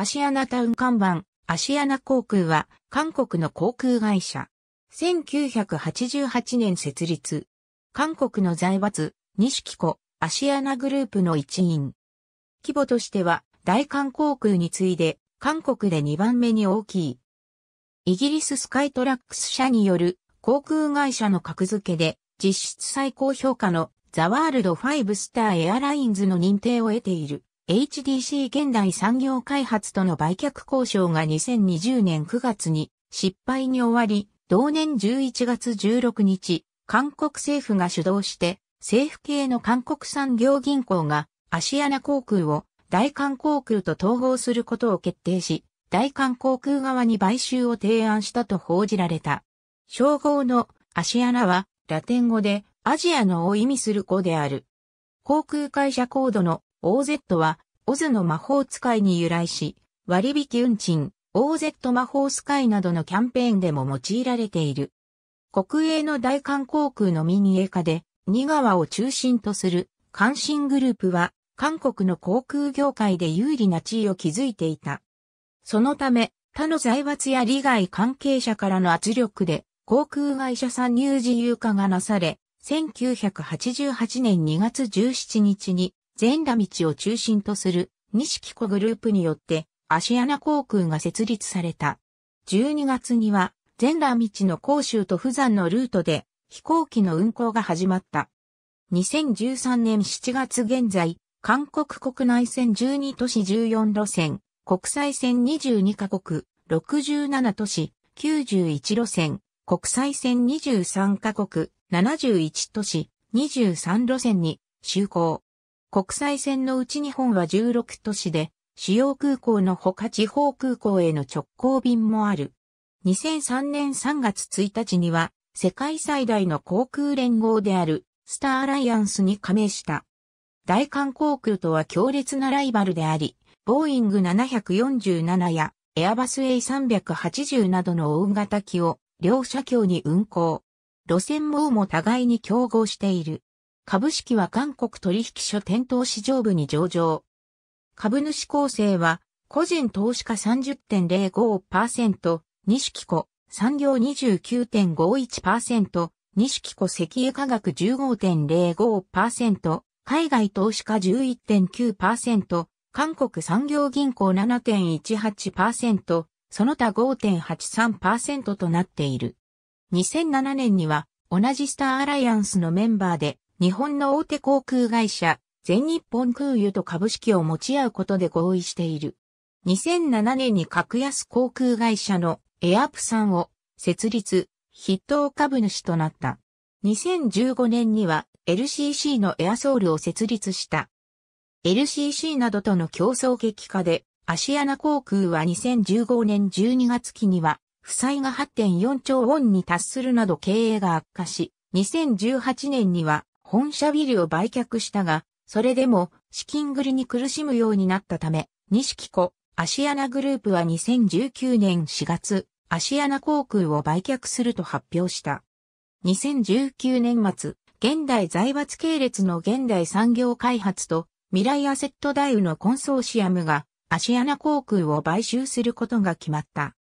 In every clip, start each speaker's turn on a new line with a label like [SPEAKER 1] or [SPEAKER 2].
[SPEAKER 1] アシアナタウン看板、アシアナ航空は、韓国の航空会社。1988年設立。韓国の財閥、西木湖、アシアナグループの一員。規模としては、大韓航空に次いで、韓国で2番目に大きい。イギリススカイトラックス社による航空会社の格付けで、実質最高評価のザワールド5スターエアラインズの認定を得ている。HDC 現代産業開発との売却交渉が2020年9月に失敗に終わり、同年11月16日、韓国政府が主導して、政府系の韓国産業銀行がアシアナ航空を大韓航空と統合することを決定し、大韓航空側に買収を提案したと報じられた。称号のアシアナはラテン語でアジアのを意味する語である。航空会社コードの OZ は、オズの魔法使いに由来し、割引運賃、OZ 魔法使いなどのキャンペーンでも用いられている。国営の大韓航空の民営化で、新川を中心とする関心グループは、韓国の航空業界で有利な地位を築いていた。そのため、他の財閥や利害関係者からの圧力で、航空会社参入自由化がなされ、1988年2月17日に全羅道を中心とする西子グループによってアシアナ航空が設立された。12月には全羅道の甲州と釜山のルートで飛行機の運航が始まった。2013年7月現在、韓国国内線12都市14路線、国際線22カ国、67都市、91路線、国際線23カ国、71都市、23路線に就航。国際線のうち日本は16都市で、主要空港のほか地方空港への直行便もある。2003年3月1日には、世界最大の航空連合である、スターアライアンスに加盟した。大韓航空とは強烈なライバルであり、ボーイング747やエアバス A380 などの大型機を両社協に運航。路線網も互いに競合している。株式は韓国取引所店頭市場部に上場。株主構成は、個人投資家30.05%、西木子、産業29.51%、西木子石油化学15.05%、海外投資家11.9%、韓国産業銀行7.18%、その他5.83%となっている。2007年には同じスターアライアンスのメンバーで日本の大手航空会社、全日本空輸と株式を持ち合うことで合意している。2007年に格安航空会社のエアプさんを設立、筆頭株主となった。2015年には LCC のエアソールを設立した。LCC などとの競争激化で、アシアナ航空は2015年12月期には、負債が8.4兆ウォンに達するなど経営が悪化し、2018年には本社ビルを売却したが、それでも資金繰りに苦しむようになったため、西子、アシアナグループは2019年4月、アシアナ航空を売却すると発表した。2019年末、現代財閥系列の現代産業開発と未来アセットダウのコンソーシアムがアシアナ航空を買収することが決まった。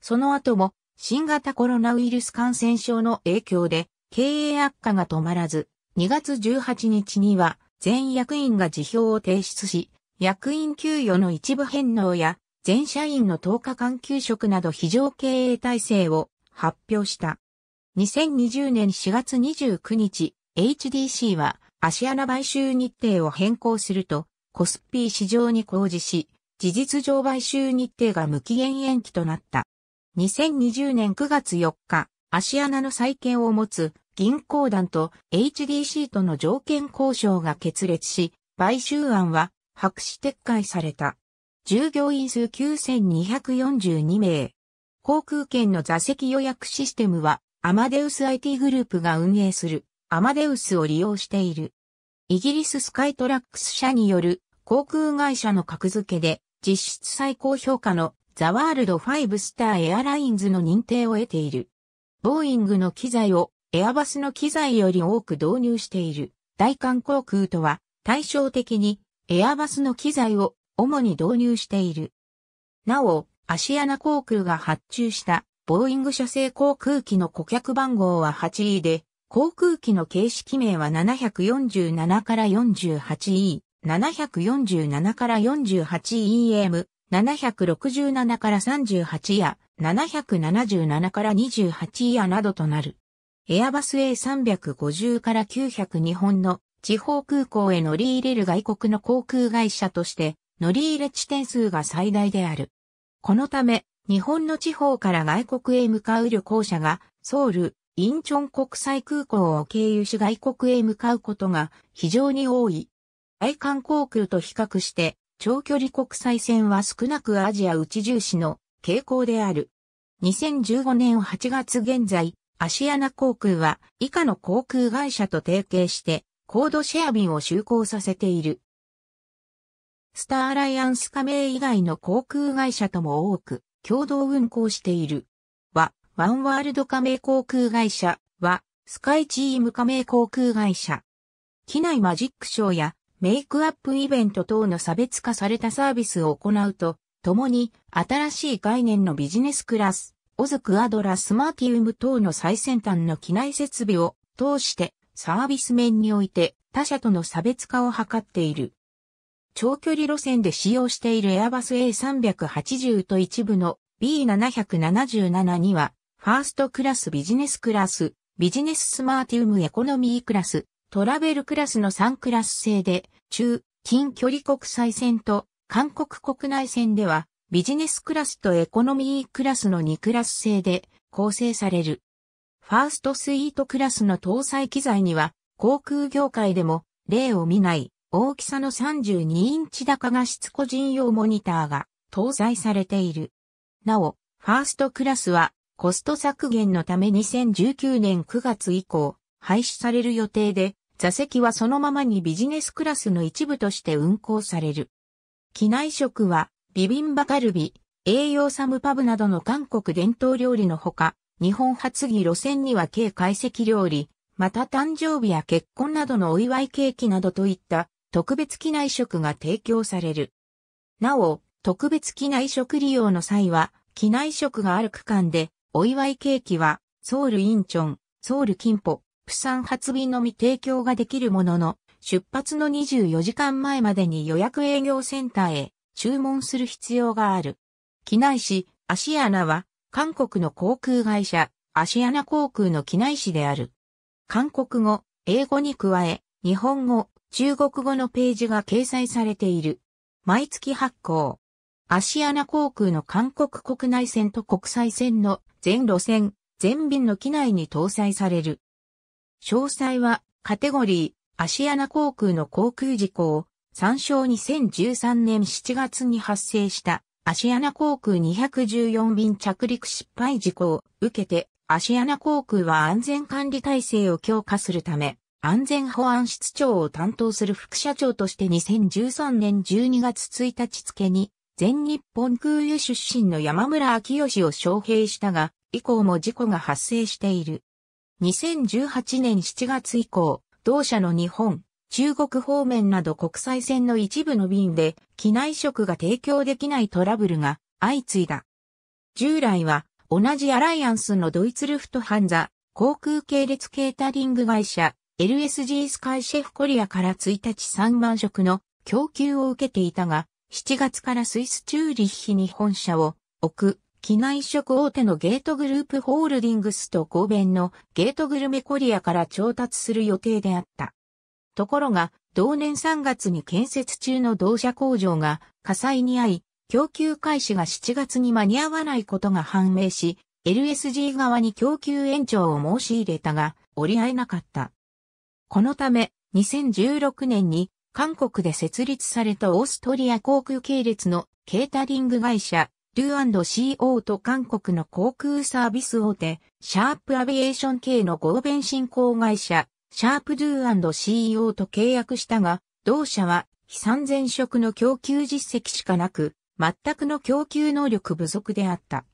[SPEAKER 1] その後も新型コロナウイルス感染症の影響で経営悪化が止まらず、2月18日には全役員が辞表を提出し、役員給与の一部返納や全社員の10日間休職など非常経営体制を発表した。2020年4月29日、HDC はアシアナ買収日程を変更するとコスピー市場に公示し、事実上買収日程が無期限延期となった。2020年9月4日、アシアナの再建を持つ銀行団と HDC との条件交渉が決裂し、買収案は白紙撤回された。従業員数9242名。航空券の座席予約システムはアマデウス IT グループが運営するアマデウスを利用している。イギリススカイトラックス社による航空会社の格付けで実質最高評価のザワールド5スターエアラインズの認定を得ている。ボーイングの機材をエアバスの機材より多く導入している大韓航空とは対照的にエアバスの機材を主に導入している。なお、アシアナ航空が発注したボーイング社製航空機の顧客番号は 8E で、航空機の形式名は747から 48E、747から 48EM、767から38や、777から28やなどとなる。エアバス A350 から900日本の地方空港へ乗り入れる外国の航空会社として乗り入れ地点数が最大である。このため、日本の地方から外国へ向かう旅行者がソウル、インチョン国際空港を経由し外国へ向かうことが非常に多い。愛韓航空と比較して長距離国際線は少なくアジア内重視の傾向である。2015年8月現在、アシアナ航空は以下の航空会社と提携してコードシェア便を就航させている。スターアライアンス加盟以外の航空会社とも多く共同運航している。は、ワンワールド加盟航空会社は、スカイチーム加盟航空会社。機内マジックショーやメイクアップイベント等の差別化されたサービスを行うと、共に新しい概念のビジネスクラス、オズクアドラスマーティウム等の最先端の機内設備を通してサービス面において他社との差別化を図っている。長距離路線で使用しているエアバス A380 と一部の B777 には、ファーストクラスビジネスクラス、ビジネススマーティウムエコノミークラス、トラベルクラスの3クラス制で、中、近距離国際線と韓国国内線では、ビジネスクラスとエコノミークラスの2クラス制で構成される。ファーストスイートクラスの搭載機材には、航空業界でも例を見ない大きさの32インチ高画質個人用モニターが搭載されている。なお、ファーストクラスはコスト削減のため2019年9月以降廃止される予定で、座席はそのままにビジネスクラスの一部として運行される。機内食はビビンバカルビ、栄養サムパブなどの韓国伝統料理のほか、日本発議路線には軽解析料理、また誕生日や結婚などのお祝いケーキなどといった特別機内食が提供される。なお、特別機内食利用の際は、機内食がある区間で、お祝いケーキは、ソウルインチョン、ソウルキンポ、プサン発便のみ提供ができるものの、出発の24時間前までに予約営業センターへ注文する必要がある。機内誌アシアナは、韓国の航空会社、アシアナ航空の機内誌である。韓国語、英語に加え、日本語、中国語のページが掲載されている。毎月発行。アシアナ航空の韓国国内線と国際線の全路線、全便の機内に搭載される。詳細は、カテゴリー、アシアナ航空の航空事項、参照2013年7月に発生したアシアナ航空214便着陸失敗事故を受けて、アシアナ航空は安全管理体制を強化するため、安全保安室長を担当する副社長として2013年12月1日付に、全日本空輸出身の山村明義を招聘したが、以降も事故が発生している。2018年7月以降、同社の日本、中国方面など国際線の一部の便で機内食が提供できないトラブルが相次いだ。従来は同じアライアンスのドイツルフトハンザ航空系列ケータリング会社 LSG スカイシェフコリアから1日3万食の供給を受けていたが、7月からスイスチューリッヒに本社を置く機内食大手のゲートグループホールディングスと合弁のゲートグルメコリアから調達する予定であった。ところが、同年3月に建設中の同社工場が火災に遭い、供給開始が7月に間に合わないことが判明し、LSG 側に供給延長を申し入れたが、折り合えなかった。このため、2016年に韓国で設立されたオーストリア航空系列のケータリング会社、Do&CO と韓国の航空サービス大手、シャープアビエーション系の合弁振興会社、シャープドゥ &CEO と契約したが、同社は非産前職の供給実績しかなく、全くの供給能力不足であった。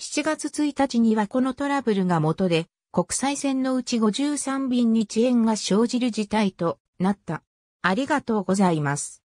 [SPEAKER 1] 7月1日にはこのトラブルが元で、国際線のうち53便に遅延が生じる事態となった。ありがとうございます。